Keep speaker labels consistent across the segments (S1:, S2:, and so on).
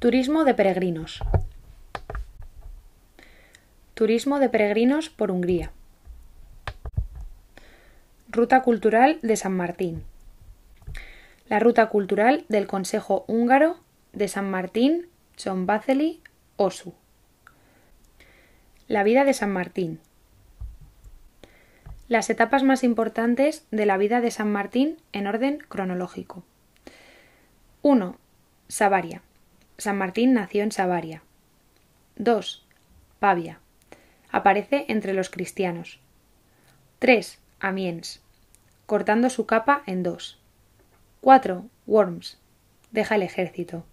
S1: Turismo de peregrinos. Turismo de peregrinos por Hungría. Ruta Cultural de San Martín. La Ruta Cultural del Consejo Húngaro de San Martín, Chonbaceli, Osu. La vida de San Martín. Las etapas más importantes de la vida de San Martín en orden cronológico. 1. Savaria. San Martín nació en Savaria. 2. Pavia. Aparece entre los cristianos. 3. Amiens. Cortando su capa en dos. 4. Worms. Deja el ejército.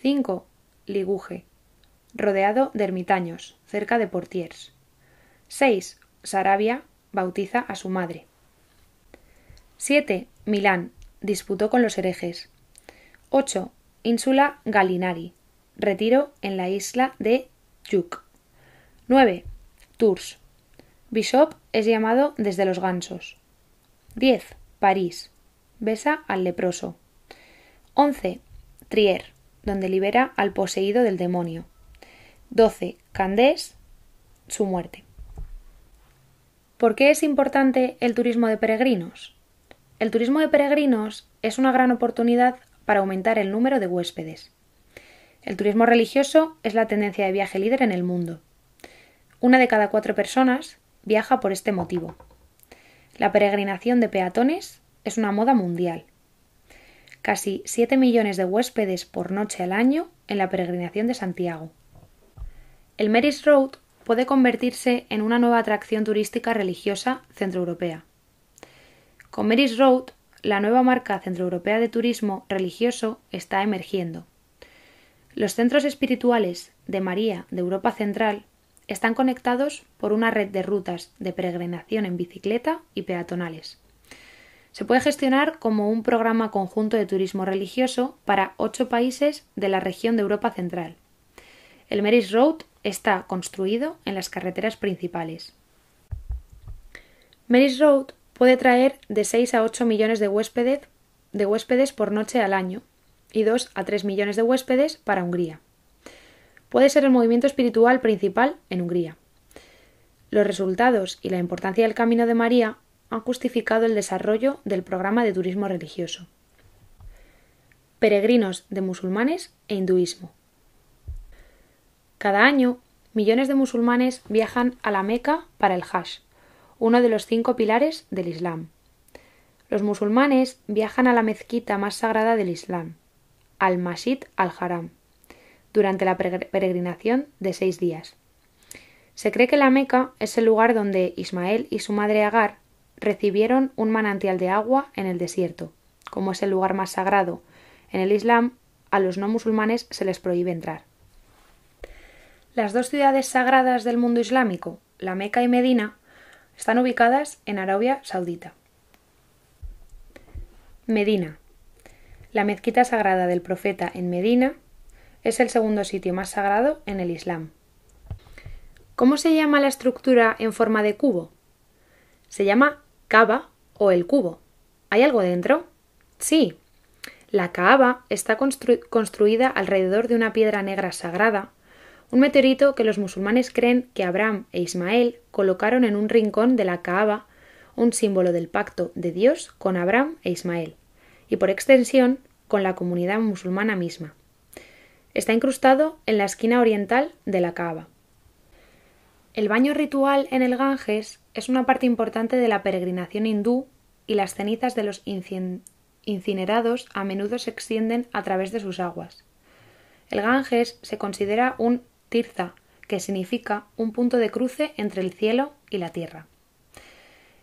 S1: 5. Liguje. Rodeado de ermitaños, cerca de Portiers. 6. Sarabia bautiza a su madre. 7. Milán. Disputó con los herejes. 8. Ínsula Galinari. Retiro en la isla de Yuk. 9. Tours. Bishop es llamado desde los gansos. 10. París. Besa al leproso. 11. Trier, donde libera al poseído del demonio. 12. Candés. Su muerte. ¿Por qué es importante el turismo de peregrinos? El turismo de peregrinos es una gran oportunidad para aumentar el número de huéspedes. El turismo religioso es la tendencia de viaje líder en el mundo. Una de cada cuatro personas viaja por este motivo. La peregrinación de peatones es una moda mundial. Casi 7 millones de huéspedes por noche al año en la peregrinación de Santiago. El Mary's Road puede convertirse en una nueva atracción turística religiosa centroeuropea. Con Mary's Road la nueva marca centroeuropea de turismo religioso está emergiendo. Los centros espirituales de María de Europa Central están conectados por una red de rutas de peregrinación en bicicleta y peatonales. Se puede gestionar como un programa conjunto de turismo religioso para ocho países de la región de Europa Central. El Mary's Road está construido en las carreteras principales. Road Puede traer de 6 a 8 millones de huéspedes, de huéspedes por noche al año y 2 a 3 millones de huéspedes para Hungría. Puede ser el movimiento espiritual principal en Hungría. Los resultados y la importancia del Camino de María han justificado el desarrollo del programa de turismo religioso. Peregrinos de musulmanes e hinduismo. Cada año, millones de musulmanes viajan a la Meca para el Hajj, uno de los cinco pilares del Islam. Los musulmanes viajan a la mezquita más sagrada del Islam, al Masjid al-Haram, durante la peregrinación de seis días. Se cree que la Meca es el lugar donde Ismael y su madre Agar recibieron un manantial de agua en el desierto. Como es el lugar más sagrado en el Islam, a los no musulmanes se les prohíbe entrar. Las dos ciudades sagradas del mundo islámico, la Meca y Medina, están ubicadas en Arabia Saudita. Medina. La mezquita sagrada del profeta en Medina es el segundo sitio más sagrado en el Islam. ¿Cómo se llama la estructura en forma de cubo? Se llama Kaaba o el cubo. ¿Hay algo dentro? Sí. La Kaaba está construida alrededor de una piedra negra sagrada un meteorito que los musulmanes creen que Abraham e Ismael colocaron en un rincón de la Kaaba, un símbolo del pacto de Dios con Abraham e Ismael, y por extensión con la comunidad musulmana misma. Está incrustado en la esquina oriental de la Kaaba. El baño ritual en el Ganges es una parte importante de la peregrinación hindú y las cenizas de los incinerados a menudo se extienden a través de sus aguas. El Ganges se considera un Tirza, que significa un punto de cruce entre el cielo y la tierra.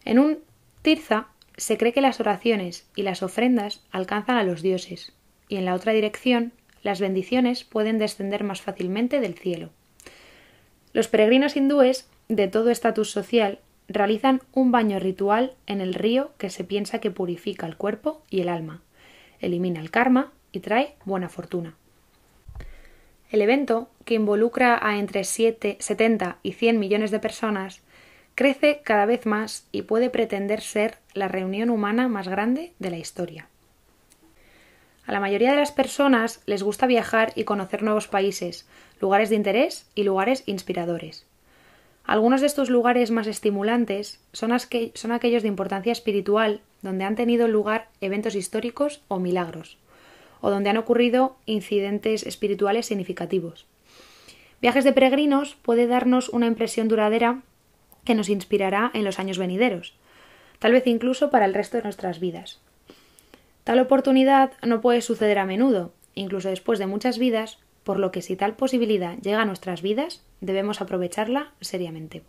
S1: En un Tirza se cree que las oraciones y las ofrendas alcanzan a los dioses, y en la otra dirección las bendiciones pueden descender más fácilmente del cielo. Los peregrinos hindúes de todo estatus social realizan un baño ritual en el río que se piensa que purifica el cuerpo y el alma, elimina el karma y trae buena fortuna. El evento, que involucra a entre 70 y 100 millones de personas, crece cada vez más y puede pretender ser la reunión humana más grande de la historia. A la mayoría de las personas les gusta viajar y conocer nuevos países, lugares de interés y lugares inspiradores. Algunos de estos lugares más estimulantes son aquellos de importancia espiritual donde han tenido lugar eventos históricos o milagros, o donde han ocurrido incidentes espirituales significativos. Viajes de peregrinos puede darnos una impresión duradera que nos inspirará en los años venideros, tal vez incluso para el resto de nuestras vidas. Tal oportunidad no puede suceder a menudo, incluso después de muchas vidas, por lo que si tal posibilidad llega a nuestras vidas, debemos aprovecharla seriamente.